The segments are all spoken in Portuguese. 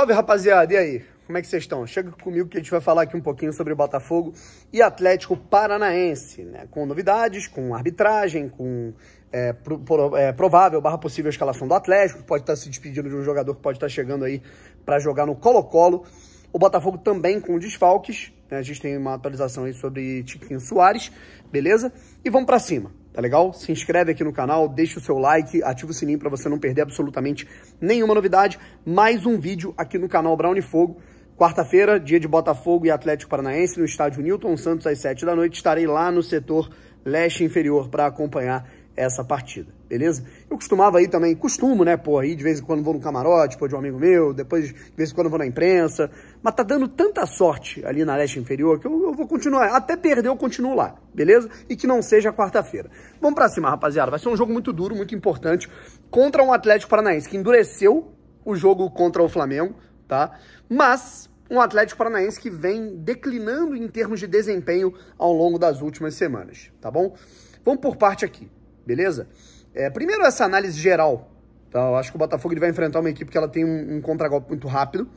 Salve rapaziada, e aí? Como é que vocês estão? Chega comigo que a gente vai falar aqui um pouquinho sobre Botafogo e Atlético Paranaense, né? Com novidades, com arbitragem, com é, pro, pro, é, provável barra possível escalação do Atlético, pode estar tá se despedindo de um jogador que pode estar tá chegando aí para jogar no Colo-Colo. O Botafogo também com desfalques, né? A gente tem uma atualização aí sobre Tiquinho Soares, beleza? E vamos para cima tá legal? Se inscreve aqui no canal, deixa o seu like, ativa o sininho para você não perder absolutamente nenhuma novidade. Mais um vídeo aqui no canal Brown e Fogo. Quarta-feira, dia de Botafogo e Atlético Paranaense no estádio Newton Santos às 7 da noite. Estarei lá no setor leste inferior para acompanhar essa partida, beleza? Eu costumava aí também, costumo, né, pô, aí de vez em quando vou no camarote, pô, de um amigo meu, depois de vez em quando vou na imprensa, mas tá dando tanta sorte ali na leste inferior que eu, eu vou continuar, até perder eu continuo lá, beleza? E que não seja quarta-feira. Vamos pra cima, rapaziada, vai ser um jogo muito duro, muito importante, contra um Atlético Paranaense que endureceu o jogo contra o Flamengo, tá? Mas um Atlético Paranaense que vem declinando em termos de desempenho ao longo das últimas semanas, tá bom? Vamos por parte aqui beleza? É, primeiro essa análise geral, tá? Eu acho que o Botafogo ele vai enfrentar uma equipe que ela tem um, um contragolpe muito rápido,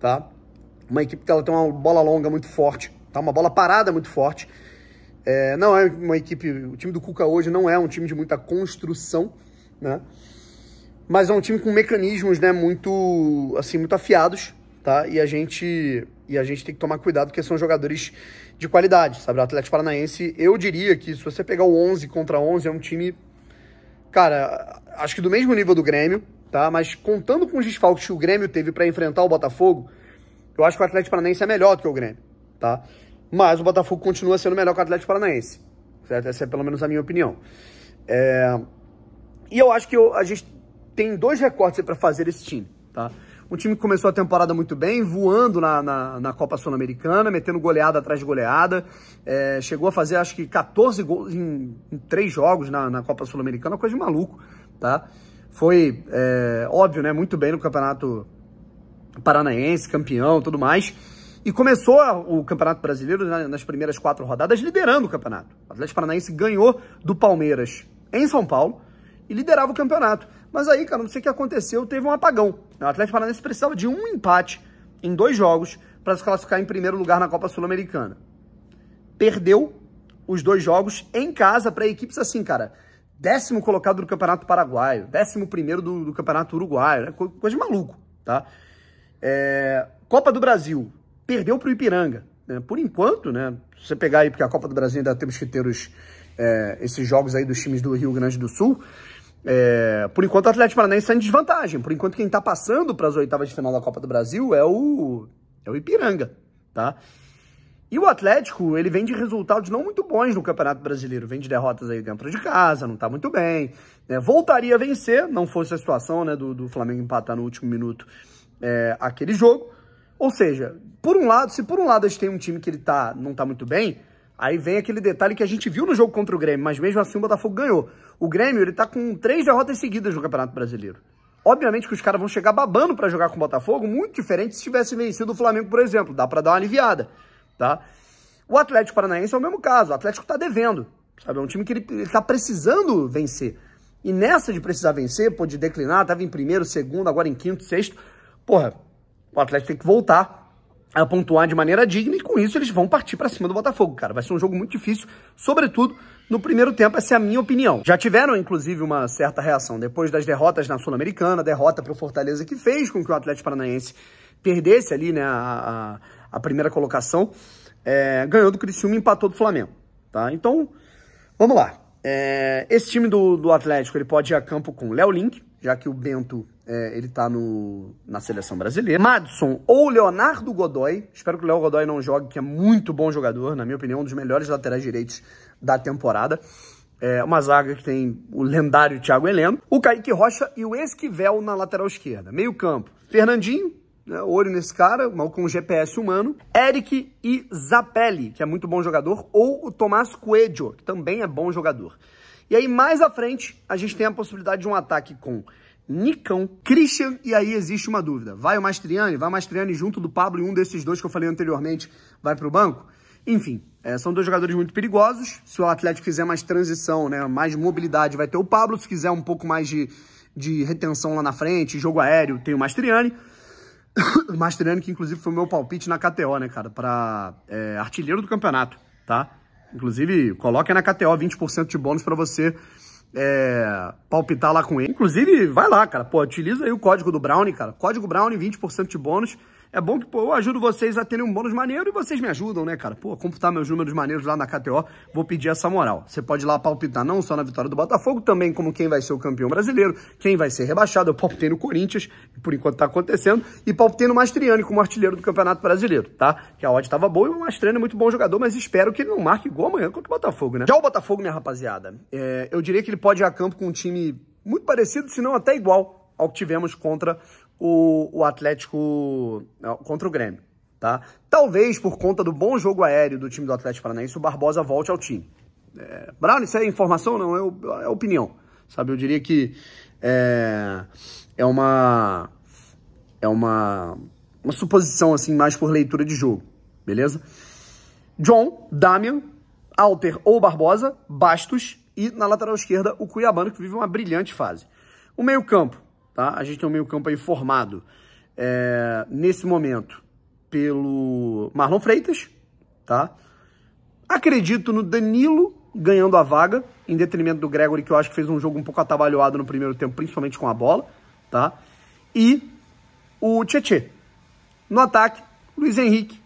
tá? Uma equipe que ela tem uma bola longa muito forte, tá? Uma bola parada muito forte. É, não é uma equipe... O time do Cuca hoje não é um time de muita construção, né? Mas é um time com mecanismos, né? Muito, assim, muito afiados, tá? E a gente e a gente tem que tomar cuidado porque são jogadores de qualidade, sabe? O Atlético Paranaense, eu diria que se você pegar o 11 contra 11, é um time, cara, acho que do mesmo nível do Grêmio, tá? Mas contando com os desfalques que o Grêmio teve para enfrentar o Botafogo, eu acho que o Atlético Paranaense é melhor do que o Grêmio, tá? Mas o Botafogo continua sendo melhor que o Atlético Paranaense, certo? Essa é pelo menos a minha opinião. É... E eu acho que eu, a gente tem dois recortes para fazer esse time, tá? Um time que começou a temporada muito bem, voando na, na, na Copa Sul-Americana, metendo goleada atrás de goleada. É, chegou a fazer, acho que, 14 gols em, em jogos na, na Copa Sul-Americana, coisa de maluco, tá? Foi, é, óbvio, né? Muito bem no Campeonato Paranaense, campeão tudo mais. E começou o Campeonato Brasileiro né, nas primeiras quatro rodadas liderando o campeonato. O Atlético Paranaense ganhou do Palmeiras em São Paulo e liderava o campeonato. Mas aí, cara, não sei o que aconteceu, teve um apagão. O Atlético Paranaense precisava de um empate em dois jogos para se classificar em primeiro lugar na Copa Sul-Americana. Perdeu os dois jogos em casa para equipes assim, cara. Décimo colocado do Campeonato Paraguaio, décimo primeiro do, do Campeonato Uruguaio, né? coisa de maluco, tá? É... Copa do Brasil, perdeu para o Ipiranga. Né? Por enquanto, né? Se você pegar aí, porque a Copa do Brasil ainda temos que ter os, é, esses jogos aí dos times do Rio Grande do Sul, é, por enquanto, o Atlético Paranaense está em desvantagem. Por enquanto, quem está passando para as oitavas de final da Copa do Brasil é o, é o Ipiranga, tá? E o Atlético, ele vem de resultados não muito bons no Campeonato Brasileiro. Vem de derrotas aí dentro de casa, não está muito bem. Né? Voltaria a vencer, não fosse a situação né, do, do Flamengo empatar no último minuto é, aquele jogo. Ou seja, por um lado, se por um lado a gente tem um time que ele tá, não está muito bem, aí vem aquele detalhe que a gente viu no jogo contra o Grêmio, mas mesmo assim o Botafogo ganhou. O Grêmio, ele tá com três derrotas seguidas no Campeonato Brasileiro. Obviamente que os caras vão chegar babando para jogar com o Botafogo, muito diferente se tivesse vencido o Flamengo, por exemplo. Dá para dar uma aliviada, tá? O Atlético Paranaense é o mesmo caso. O Atlético tá devendo, sabe? É um time que ele, ele tá precisando vencer. E nessa de precisar vencer, pô, de declinar, tava em primeiro, segundo, agora em quinto, sexto. Porra, o Atlético tem que voltar a pontuar de maneira digna e com isso eles vão partir para cima do Botafogo, cara. Vai ser um jogo muito difícil, sobretudo no primeiro tempo, essa é a minha opinião. Já tiveram, inclusive, uma certa reação depois das derrotas na Sul-Americana, derrota para o Fortaleza que fez com que o Atlético Paranaense perdesse ali, né, a, a, a primeira colocação, é, ganhou do Criciúma e empatou do Flamengo, tá? Então, vamos lá. É, esse time do, do Atlético, ele pode ir a campo com Léo Link, já que o Bento é, ele tá no, na seleção brasileira. Madison ou Leonardo Godoy. Espero que o Léo Godoy não jogue, que é muito bom jogador, na minha opinião, um dos melhores laterais direitos da temporada. É uma zaga que tem o lendário Thiago Heleno, o Kaique Rocha e o Esquivel na lateral esquerda. Meio campo, Fernandinho, né, olho nesse cara, mal com GPS humano. Eric e Zapelli que é muito bom jogador, ou o Tomás Coelho, que também é bom jogador. E aí, mais à frente, a gente tem a possibilidade de um ataque com Nicão, Christian, e aí existe uma dúvida. Vai o Mastriani? Vai o Mastriani junto do Pablo e um desses dois que eu falei anteriormente vai para o banco? Enfim, é, são dois jogadores muito perigosos. Se o Atlético quiser mais transição, né, mais mobilidade, vai ter o Pablo. Se quiser um pouco mais de, de retenção lá na frente, jogo aéreo, tem o Mastriani. Mastriani, que inclusive foi o meu palpite na KTO, né, cara? Pra é, artilheiro do campeonato, tá? Inclusive, coloca na KTO 20% de bônus para você é, palpitar lá com ele. Inclusive, vai lá, cara. Pô, utiliza aí o código do Brownie, cara. Código Brownie, 20% de bônus. É bom que, pô, eu ajudo vocês a terem um bônus maneiro e vocês me ajudam, né, cara? Pô, computar meus números maneiros lá na KTO, vou pedir essa moral. Você pode ir lá palpitar não só na vitória do Botafogo, também como quem vai ser o campeão brasileiro, quem vai ser rebaixado. Eu palpitei no Corinthians, por enquanto tá acontecendo, e palpitei no Mastriani como artilheiro do Campeonato Brasileiro, tá? Que a odd tava boa e o Mastriani é muito bom jogador, mas espero que ele não marque igual amanhã contra o Botafogo, né? Já o Botafogo, minha rapaziada, é, eu diria que ele pode ir a campo com um time muito parecido, se não até igual ao que tivemos contra o, o Atlético. contra o Grêmio. Tá? Talvez por conta do bom jogo aéreo do time do Atlético Paranaense, o Barbosa volte ao time. É, Brown, isso é informação? Não, é, é opinião. Sabe, eu diria que é, é uma é uma, uma suposição assim mais por leitura de jogo, beleza? John, Damian, Alter ou Barbosa, Bastos e na lateral esquerda o Cuiabano que vive uma brilhante fase. O meio-campo, Tá? A gente tem um meio campo aí formado, é, nesse momento, pelo Marlon Freitas, tá? Acredito no Danilo ganhando a vaga, em detrimento do Gregory, que eu acho que fez um jogo um pouco atabalhoado no primeiro tempo, principalmente com a bola, tá? E o Tietê. No ataque, Luiz Henrique,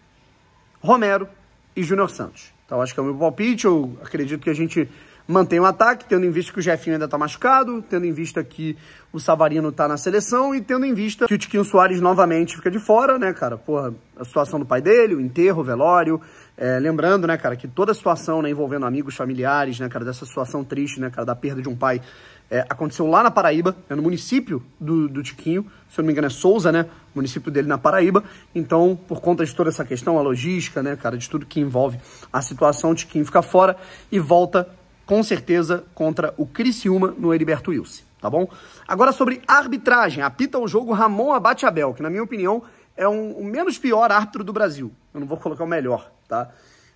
Romero e Júnior Santos. Então, acho que é o meu palpite, eu acredito que a gente mantém o ataque, tendo em vista que o Jefinho ainda está machucado, tendo em vista que o Savarino está na seleção e tendo em vista que o Tiquinho Soares novamente fica de fora, né, cara? Porra, a situação do pai dele, o enterro, o velório. É, lembrando, né, cara, que toda a situação né, envolvendo amigos, familiares, né, cara, dessa situação triste, né, cara, da perda de um pai, é, aconteceu lá na Paraíba, é no município do, do Tiquinho, se eu não me engano é Souza, né, município dele na Paraíba. Então, por conta de toda essa questão, a logística, né, cara, de tudo que envolve a situação, o Tiquinho fica fora e volta com certeza, contra o Criciúma no Heriberto Wilson, tá bom? Agora sobre arbitragem, apita o jogo Ramon Abate Abel, que na minha opinião é um, o menos pior árbitro do Brasil. Eu não vou colocar o melhor, tá?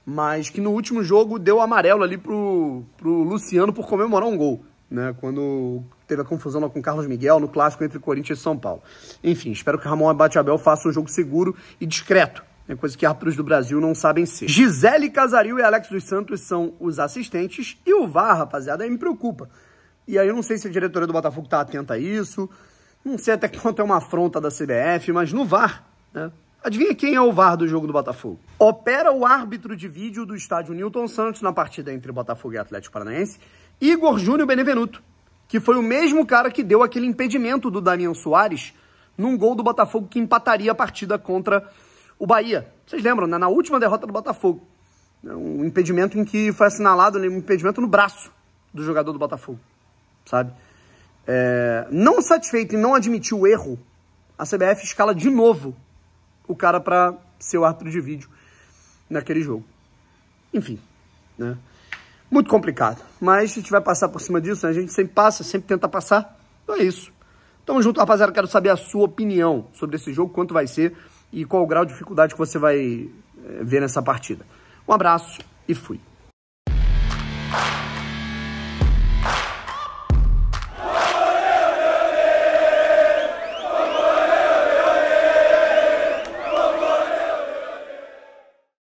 Mas que no último jogo deu amarelo ali pro, pro Luciano por comemorar um gol, né? Quando teve a confusão lá com o Carlos Miguel no clássico entre Corinthians e São Paulo. Enfim, espero que Ramon Abate Abel faça um jogo seguro e discreto é coisa que árbitros do Brasil não sabem ser. Gisele Casaril e Alex dos Santos são os assistentes. E o VAR, rapaziada, aí me preocupa. E aí eu não sei se a diretoria do Botafogo tá atenta a isso. Não sei até quanto é uma afronta da CBF, mas no VAR, né? Adivinha quem é o VAR do jogo do Botafogo? Opera o árbitro de vídeo do estádio Newton Santos na partida entre Botafogo e Atlético Paranaense, Igor Júnior Benevenuto, que foi o mesmo cara que deu aquele impedimento do Daniel Soares num gol do Botafogo que empataria a partida contra o Bahia, vocês lembram, né? na última derrota do Botafogo, é um impedimento em que foi assinalado né, um impedimento no braço do jogador do Botafogo, sabe? É, não satisfeito em não admitir o erro, a CBF escala de novo o cara para ser o árbitro de vídeo naquele jogo. Enfim, né? Muito complicado, mas a gente vai passar por cima disso, né? a gente sempre passa, sempre tenta passar, então é isso. Tamo junto, rapaziada, quero saber a sua opinião sobre esse jogo, quanto vai ser e qual o grau de dificuldade que você vai eh, ver nessa partida. Um abraço e fui.